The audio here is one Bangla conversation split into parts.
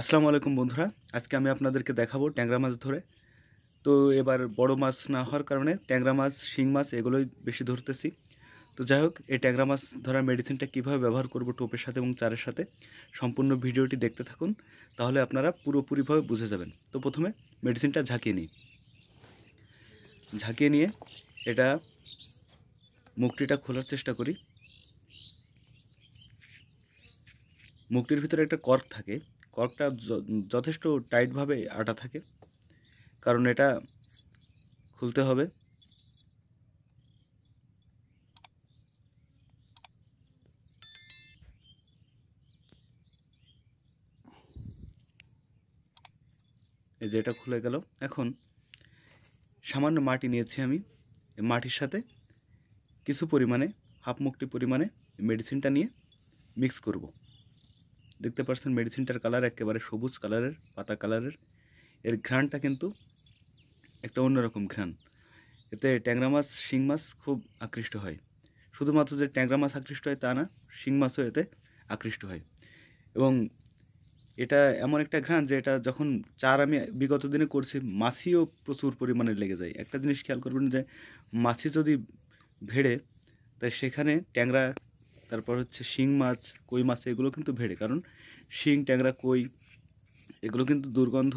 আসসালামু আলাইকুম বন্ধুরা আজকে আমি আপনাদেরকে দেখাবো ট্যাংরা মাছ ধরে তো এবার বড় মাছ না হওয়ার কারণে ট্যাংরা মাছ শিং মাছ এগুলোই বেশি ধরতেছি তো যাই হোক এই ট্যাংরা মাছ ধরার মেডিসিনটা কীভাবে ব্যবহার করব টোপের সাথে এবং চারের সাথে সম্পূর্ণ ভিডিওটি দেখতে থাকুন তাহলে আপনারা পুরোপুরিভাবে বুঝে যাবেন তো প্রথমে মেডিসিনটা ঝাঁকিয়ে নিই ঝাঁকিয়ে নিয়ে এটা মুখটিটা খোলার চেষ্টা করি মুখটির ভিতরে একটা কর্ক থাকে কর্কটা যথেষ্ট টাইটভাবে আটা থাকে কারণ এটা খুলতে হবে এই যে এটা খুলে গেল এখন সামান্য মাটি নিয়েছি আমি মাটির সাথে কিছু পরিমাণে হাফ মুক্তি পরিমাণে মেডিসিনটা নিয়ে মিক্স করব দেখতে পাচ্ছেন মেডিসিনটার কালার একেবারে সবুজ কালারের পাতা কালারের এর ঘ্রাণটা কিন্তু একটা অন্যরকম ঘ্রাণ এতে ট্যাংরা মাছ শিং মাছ খুব আকৃষ্ট হয় শুধুমাত্র যে ট্যাংরা মাছ আকৃষ্ট হয় তা না শিং মাছও এতে আকৃষ্ট হয় এবং এটা এমন একটা ঘ্রাণ যে এটা যখন চার আমি বিগত দিনে করছি মাছিও প্রচুর পরিমাণে লেগে যায় একটা জিনিস খেয়াল করবেন যে মাছি যদি ভেড়ে তাই সেখানে ট্যাংরা তারপর হচ্ছে শিং মাছ কই মাছ এগুলো কিন্তু ভেড়ে কারণ শিং ট্যাংরা কই এগুলো কিন্তু দুর্গন্ধ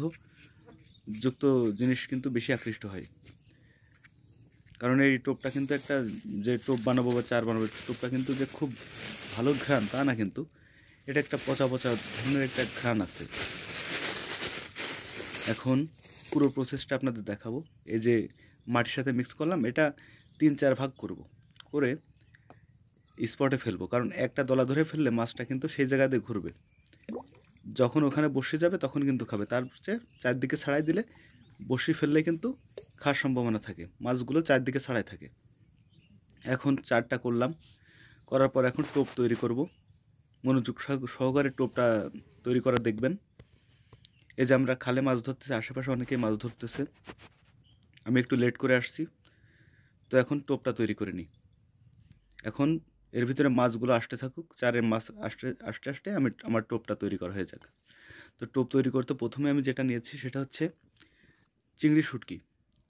যুক্ত জিনিস কিন্তু বেশি আকৃষ্ট হয় কারণ এই টোপটা কিন্তু একটা যে টোপ বানাবো বা চার বানাবো টোপটা কিন্তু যে খুব ভালো ঘ্রাণ তা না কিন্তু এটা একটা পচা পচা ধরনের একটা ঘ্রাণ আছে এখন পুরো প্রসেসটা আপনাদের দেখাবো এই যে মাটির সাথে মিক্স করলাম এটা তিন চার ভাগ করব করে স্পটে ফেলবো কারণ একটা দলা ধরে ফেললে মাছটা কিন্তু সেই জায়গাতে ঘুরবে যখন ওখানে বসে যাবে তখন কিন্তু খাবে তার চেয়ে চারদিকে ছাড়াই দিলে বসি ফেললে কিন্তু খাওয়ার সম্ভাবনা থাকে মাছগুলো চারদিকে ছাড়াই থাকে এখন চারটা করলাম করার পর এখন টোপ তৈরি করব মনোযোগ সহকারে টোপটা তৈরি করা দেখবেন এই যে আমরা খালে মাছ ধরতেছি আশেপাশে অনেকেই মাছ ধরতেছে আমি একটু লেট করে আসছি তো এখন টোপটা তৈরি করে নিই এখন এর ভিতরে মাছগুলো আসতে থাকুক চারের মাছ আসতে আসতে আসতে আমি আমার টোপটা তৈরি করা হয়ে যাক তো টোপ তৈরি করতে প্রথমে আমি যেটা নিয়েছি সেটা হচ্ছে চিংড়ি শুটকি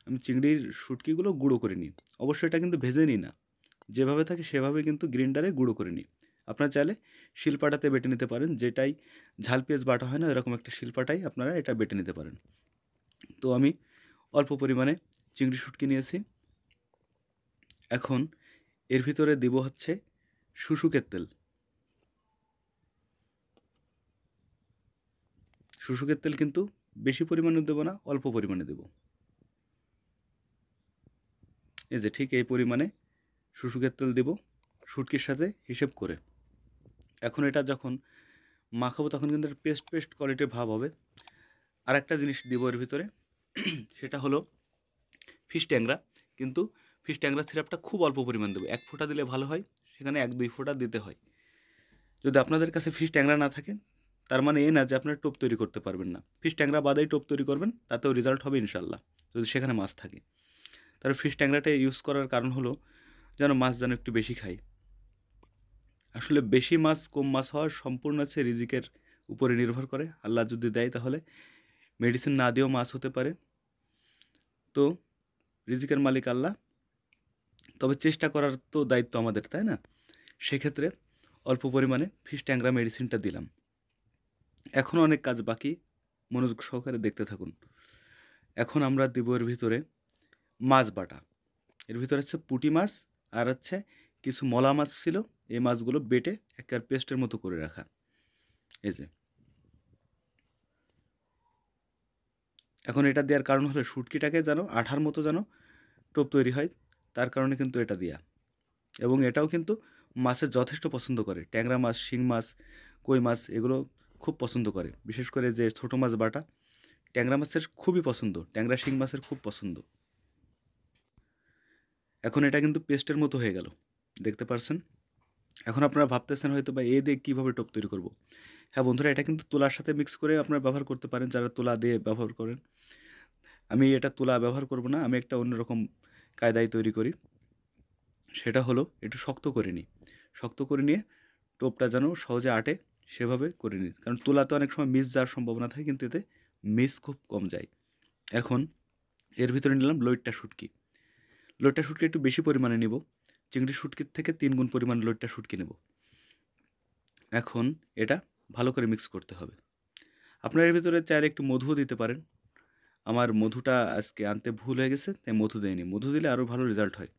আমি চিংড়ির শুটকিগুলো গুঁড়ো করে নিই অবশ্যই এটা কিন্তু ভেজে নিই না যেভাবে থাকে সেভাবে কিন্তু গ্রিন্ডারে গুঁড়ো করে নিই আপনারা চাইলে শিলপাটাতে বেটে নিতে পারেন যেটাই ঝাল পেঁয়াজ বাটা হয় না এরকম একটা শিলপাটাই আপনারা এটা বেটে নিতে পারেন তো আমি অল্প পরিমাণে চিংড়ি শুটকি নিয়েছি এখন এর ভিতরে দিব হচ্ছে শুশুকের তেল শুশুকের তেল কিন্তু বেশি পরিমাণে দেবো না অল্প পরিমাণে দেব এই যে ঠিক এই পরিমাণে শুশুকের তেল দেব শুটকির সাথে হিসেব করে এখন এটা যখন মাখাবো তখন কিন্তু পেস্ট পেস্ট কোয়ালিটির ভাব হবে আর একটা জিনিস দিব এর ভিতরে সেটা হলো ফিশ ট্যাংরা কিন্তু ফিশ ট্যাংরা সিরাপটা খুব অল্প পরিমাণ দেবো এক ফোঁটা দিলে ভালো হয় সেখানে এক দুই ফোঁটা দিতে হয় যদি আপনাদের কাছে ফিশ ট্যাংরা না থাকে তার মানে এ না যে আপনারা টোপ তৈরি করতে পারবেন না ফিশ ট্যাংরা বাদেই টোপ তৈরি করবেন তাতেও রেজাল্ট হবে ইনশাল্লাহ যদি সেখানে মাছ থাকে তার ফিশ ট্যাংরাটা ইউজ করার কারণ হলো যেন মাছ যেন একটু বেশি খায় আসলে বেশি মাছ কম মাছ হওয়ার সম্পূর্ণ হচ্ছে রিজিকের উপরে নির্ভর করে আল্লাহ যদি দেয় তাহলে মেডিসিন না দিয়েও মাছ হতে পারে তো রিজিকের মালিক আল্লাহ তবে চেষ্টা করার তো দায়িত্ব আমাদের তাই না সেক্ষেত্রে অল্প পরিমাণে ফিস ট্যাংরা মেডিসিনটা দিলাম এখনও অনেক কাজ বাকি মনোযোগ সহকারে দেখতে থাকুন এখন আমরা দেব এর ভিতরে মাছ বাটা এর ভিতরে হচ্ছে পুটি মাছ আর হচ্ছে কিছু মলা মাছ ছিল এই মাছগুলো বেটে একবার পেস্টের মতো করে রাখা এই যে এখন এটা দেওয়ার কারণ হলো শুটকিটাকে যেন আঠার মতো যেন টোপ তৈরি হয় তার কারণে কিন্তু এটা দেওয়া এবং এটাও কিন্তু মাছের যথেষ্ট পছন্দ করে ট্যাংরা মাছ শিং মাছ কই মাছ এগুলো খুব পছন্দ করে বিশেষ করে যে ছোটো মাছ বাটা ট্যাংরা মাছের খুবই পছন্দ ট্যাংরা শিং মাছের খুব পছন্দ এখন এটা কিন্তু পেস্টের মতো হয়ে গেল দেখতে পারছেন এখন আপনারা ভাবতেছেন হয়তো বা এ দিয়ে কীভাবে টোপ তৈরি করব। হ্যাঁ বন্ধুরা এটা কিন্তু তুলার সাথে মিক্স করে আপনারা ব্যবহার করতে পারেন যারা তুলা দিয়ে ব্যবহার করেন আমি এটা তুলা ব্যবহার করব না আমি একটা অন্যরকম কায়দায় তৈরি করি সেটা হলো একটু শক্ত করে নিই শক্ত করে নিয়ে টোপটা যেন সহজে আটে সেভাবে করে নিই কারণ তোলাতে অনেক সময় মিস যাওয়ার সম্ভাবনা থাকে কিন্তু এতে মিস খুব কম যায় এখন এর ভিতরে নিলাম লোয়েটটা শুটকি লোয়েটটা শুটকি একটু বেশি পরিমাণে নিব চিংড়ি শুটকির থেকে তিন গুণ পরিমাণ লোয়েটটা শুটকি নেব এখন এটা ভালো করে মিক্স করতে হবে আপনার এর ভিতরে চাইলে একটু মধুও দিতে পারেন আমার মধুটা আজকে আনতে ভুল হয়ে গেছে তাই মধু দেয়নি মধু দিলে আরও ভালো রেজাল্ট হয়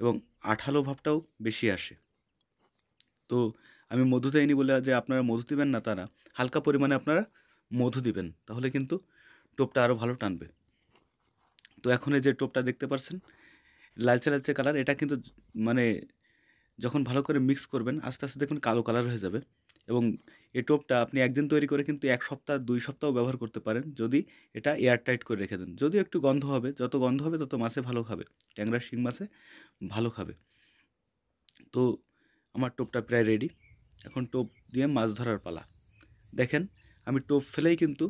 এবং আঠালো ভাবটাও বেশি আসে তো আমি মধু দেয়নি বলে যে আপনারা মধু দিবেন না তারা হালকা পরিমাণে আপনারা মধু দিবেন তাহলে কিন্তু টোপটা আরও ভালো টানবে তো এখন এই যে টোপটা দেখতে পারছেন লালচে লালচে কালার এটা কিন্তু মানে যখন ভালো করে মিক্স করবেন আস্তে আস্তে দেখবেন কালো কালার হয়ে যাবে এবং এ টোপটা আপনি একদিন তৈরি করে কিন্তু এক সপ্তাহ দুই সপ্তাহ ব্যবহার করতে পারেন যদি এটা এয়ার টাইট করে রেখে দেন যদিও একটু গন্ধ হবে যত গন্ধ হবে তত মাছে ভালো খাবে ট্যাংরা শিং মাছে ভালো খাবে তো আমার টোপটা প্রায় রেডি এখন টোপ দিয়ে মাছ ধরার পালা দেখেন আমি টোপ ফেলেই কিন্তু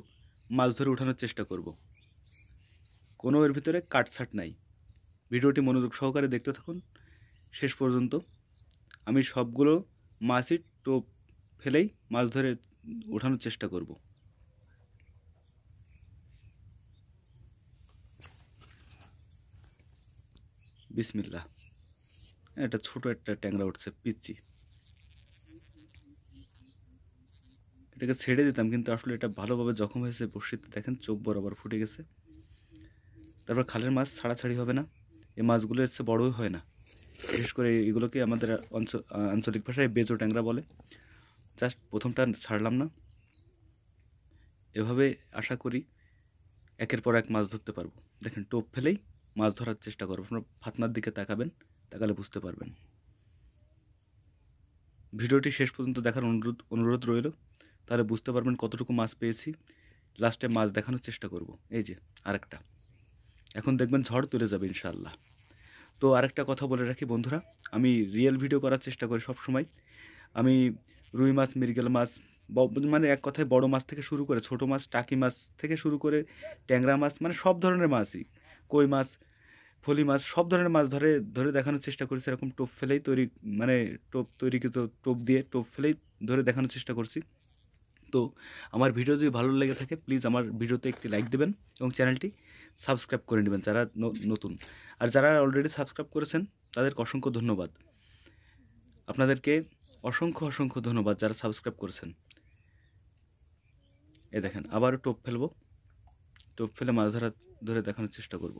মাছ ধরে উঠানোর চেষ্টা করব। কোনো এর ভিতরে কাটছাট নাই ভিডিওটি মনোযোগ সহকারে দেখতে থাকুন শেষ পর্যন্ত আমি সবগুলো মাছই টোপ ফেলেই মাছ ধরে ওঠানোর চেষ্টা করব বিসমিল্লা একটা ছোট একটা ট্যাংরা উঠছে পিচ্ছি এটাকে ছেড়ে দিতাম কিন্তু আসলে এটা ভালোভাবে জখম হয়েছে বসিতে দেখেন চোখ বরাবর ফুটে গেছে তারপর খালের মাছ ছাড়াছাড়ি হবে না এই মাছগুলো এসে বড়ই হয় না বিশেষ করে এগুলোকে আমাদের অঞ্চল আঞ্চলিক ভাষায় বেজো ট্যাংরা বলে জাস্ট প্রথমটা ছাড়লাম না এভাবে আশা করি একের পর এক মাছ ধরতে পারবো দেখেন টোপ ফেলেই মাছ ধরার চেষ্টা করবো আপনার ফাতনার দিকে তাকাবেন তাকালে বুঝতে পারবেন ভিডিওটি শেষ পর্যন্ত দেখার অনুরোধ অনুরোধ রইল তাহলে বুঝতে পারবেন কতটুকু মাছ পেয়েছি লাস্টে মাছ দেখানোর চেষ্টা করব এই যে আরেকটা এখন দেখবেন ঝড় তুলে যাবে ইনশাল্লাহ তো আরেকটা কথা বলে রাখি বন্ধুরা আমি রিয়েল ভিডিও করার চেষ্টা করি সবসময় আমি রুই মাছ মৃগেল মাছ মানে এক কথায় বড় মাছ থেকে শুরু করে ছোট মাছ টাকি মাছ থেকে শুরু করে ট্যাংরা মাছ মানে সব ধরনের মাছই কই মাছ ফলি মাছ সব ধরনের মাছ ধরে ধরে দেখানোর চেষ্টা করেছি এরকম টোপ ফেলেই তৈরি মানে টোপ তৈরিকৃত টোপ দিয়ে টোপ ফেলেই ধরে দেখানোর চেষ্টা করছি তো আমার ভিডিও যদি ভালো লেগে থাকে প্লিজ আমার ভিডিওতে একটি লাইক দেবেন এবং চ্যানেলটি সাবস্ক্রাইব করে নেবেন যারা নতুন আর যারা অলরেডি সাবস্ক্রাইব করেছেন তাদেরকে অসংখ্য ধন্যবাদ আপনাদেরকে অসংখ্য অসংখ্য ধন্যবাদ যারা সাবস্ক্রাইব করেছেন এ দেখেন আবারও টোপ ফেলবো টোপ ফেলে মাছ ধরা ধরে দেখানোর চেষ্টা করব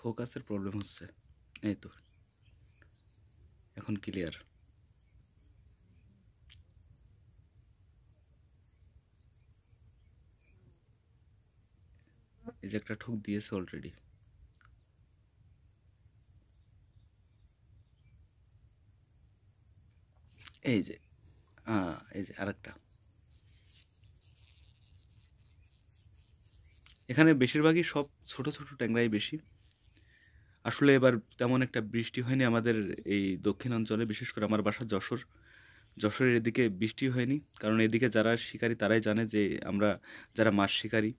ফোকাসের প্রবলেম হচ্ছে এই তো এখন ক্লিয়ার একটা ঠোক দিয়েছে অলরেডি এই যে এই যে আরেকটা এখানে বেশিরভাগই সব ছোট ছোট ট্যাংরাই বেশি আসলে এবার তেমন একটা বৃষ্টি হয়নি আমাদের এই দক্ষিণাঞ্চলে বিশেষ করে আমার বাসা যশোর যশোরের এদিকে বৃষ্টি হয়নি কারণ এদিকে যারা শিকারী তারাই জানে যে আমরা যারা মাছ শিকারী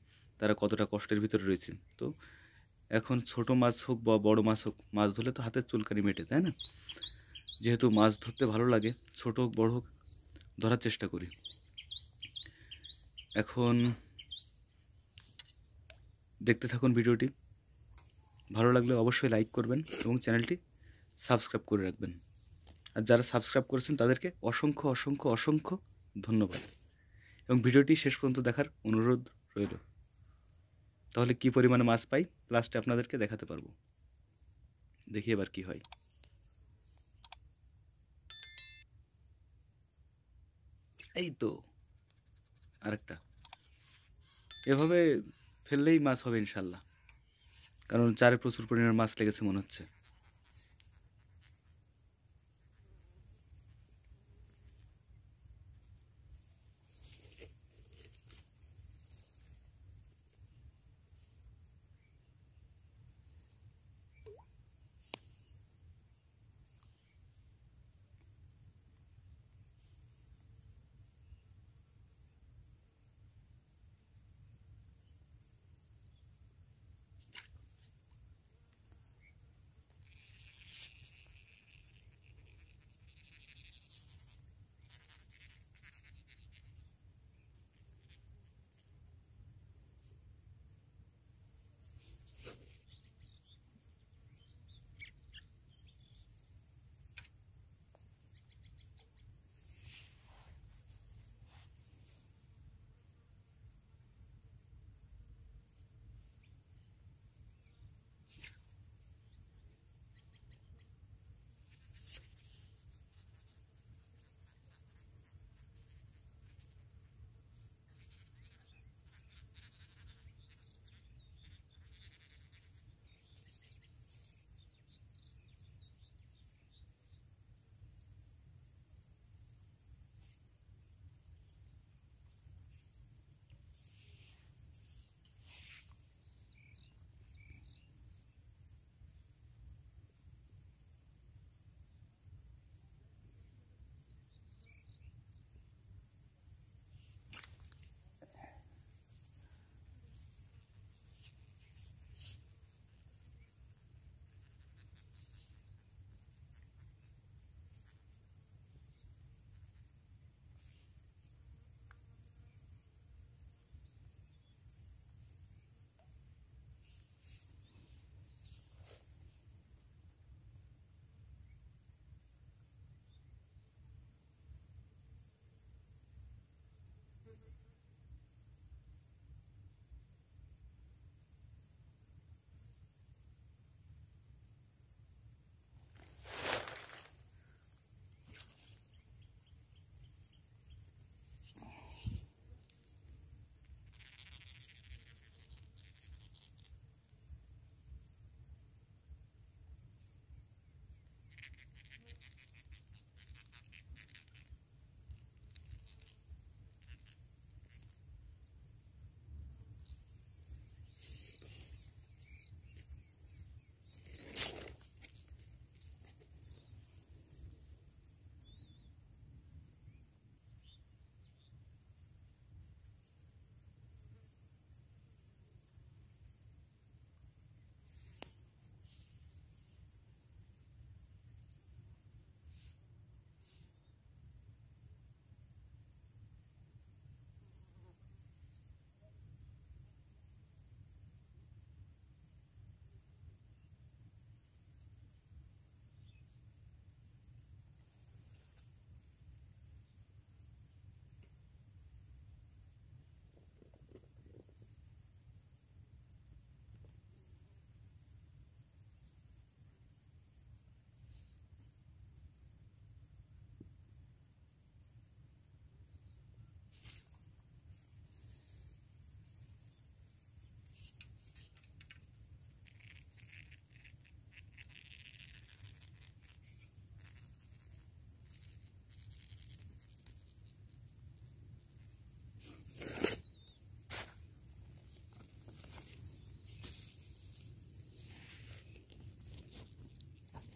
তারা কতটা কষ্টের ভিতরে রয়েছে তো এখন ছোট মাছ হোক বা বড় মাছ হোক মাছ ধরলে তো হাতের চুলকানি মেটে তাই না যেহেতু মাছ ধরতে ভালো লাগে ছোট হোক বড় হোক ধরার চেষ্টা করি এখন দেখতে থাকুন ভিডিওটি ভালো লাগলে অবশ্যই লাইক করবেন এবং চ্যানেলটি সাবস্ক্রাইব করে রাখবেন আর যারা সাবস্ক্রাইব করেছেন তাদেরকে অসংখ্য অসংখ্য অসংখ্য ধন্যবাদ এবং ভিডিওটি শেষ পর্যন্ত দেখার অনুরোধ রইল তাহলে কি পরিমাণে মাছ পাই লাস্টে আপনাদেরকে দেখাতে পারবো দেখি এবার কি হয় এই তো আরেকটা এভাবে ফেললেই মাছ হবে ইনশাল্লাহ কারণ চারে প্রচুর পরিমাণে মাছ লেগেছে মনে হচ্ছে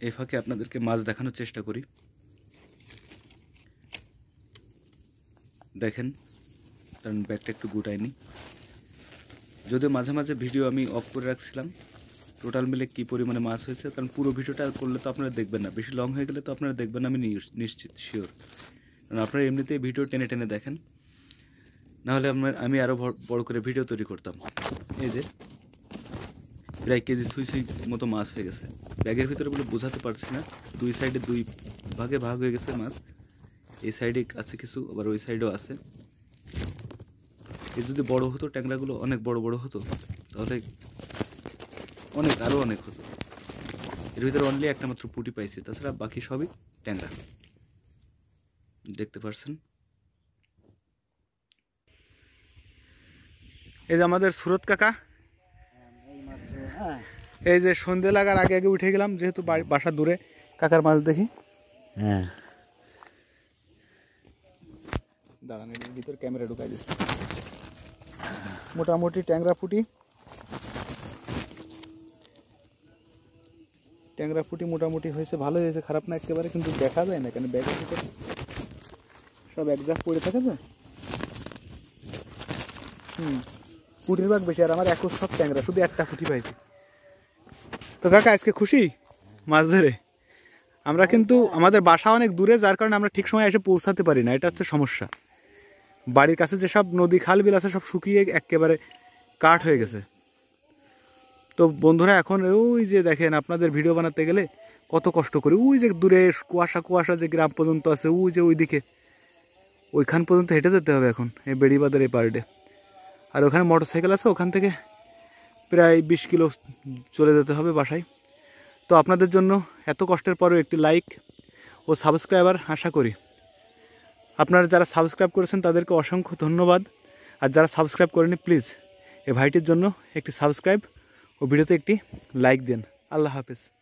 এই ফাঁকে আপনাদেরকে মাছ দেখানোর চেষ্টা করি দেখেন কারণ ব্যাগটা একটু গুটায়নি যদিও মাঝে মাঝে ভিডিও আমি অফ করে রাখছিলাম টোটাল মিলে কী পরিমাণে মাছ হয়েছে কারণ পুরো ভিডিওটা করলে তো আপনারা দেখবেন না বেশি লং হয়ে গেলে তো আপনারা দেখবেন না আমি নিশ্চিত শিওর কারণ আপনারা এমনিতেই ভিডিও টেনে টেনে দেখেন নাহলে আমি আরও বড় করে ভিডিও তৈরি করতাম এই যে প্রায় কেজি সুই সুই মতো মাছ হয়ে গেছে ব্যাগের ভিতরে বলে বোঝাতে পারছি না দুই সাইডে দুই ভাগে ভাগ হয়ে গেছে মাছ এই সাইডে আছে কিছু আবার ওই সাইডেও আছে এ যদি বড় হতো ট্যাংরাগুলো অনেক বড় বড় হতো তাহলে অনেক আরও অনেক হতো এর ভিতরে অনলি একটা মাত্র পুটি পাইছে তাছাড়া বাকি সবই ট্যাংরা দেখতে পারছেন এই যে আমাদের সুরত কাকা হ্যাঁ। এই যে সন্ধে লাগার আগে আগে উঠে গেলাম যেহেতু বাসা দূরে কাকার মাছ দেখি হ্যাঁ দাঁড়ান ভিতর ক্যামেরা ঢুকাই দিচ্ছি মোটামুটি ট্যাংরা ফুটি ট্যাংরা ফুটি মোটামুটি হয়েছে ভালোই হয়েছে খারাপ না একেবারে কিন্তু দেখা যায় না কেন ব্যাগের ভিতরে সব এক একজাক পড়ে থাকে তো হুম পুটির বাঘ বেশি আর আমার একুশ সব ট্যাংরা শুধু একটা ফুটি পাইছে তো কাকা আজকে খুশি মাছ ধরে আমরা কিন্তু আমাদের বাসা অনেক দূরে যার কারণে আমরা ঠিক সময় এসে পৌঁছাতে পারি না এটা হচ্ছে সমস্যা বাড়ির কাছে যেসব নদী খাল বিল আছে সব শুকিয়ে একেবারে কাঠ হয়ে গেছে তো বন্ধুরা এখন ওই যে দেখেন আপনাদের ভিডিও বানাতে গেলে কত কষ্ট করি ওই যে দূরে কুয়াশা কুয়াশা যে গ্রাম পর্যন্ত আছে ওই যে ওইদিকে ওইখান পর্যন্ত হেঁটে যেতে হবে এখন এই বেড়িবাদের এই পার্টে আর ওখানে মোটর সাইকেল আছে ওখান থেকে প্রায় বিশ কিলো চলে যেতে হবে বাসায় তো আপনাদের জন্য এত কষ্টের পরেও একটি লাইক ও সাবস্ক্রাইবার আশা করি আপনারা যারা সাবস্ক্রাইব করেছেন তাদেরকে অসংখ্য ধন্যবাদ আর যারা সাবস্ক্রাইব করেনি প্লিজ এ ভাইটির জন্য একটি সাবস্ক্রাইব ও ভিডিওতে একটি লাইক দেন আল্লাহ হাফিজ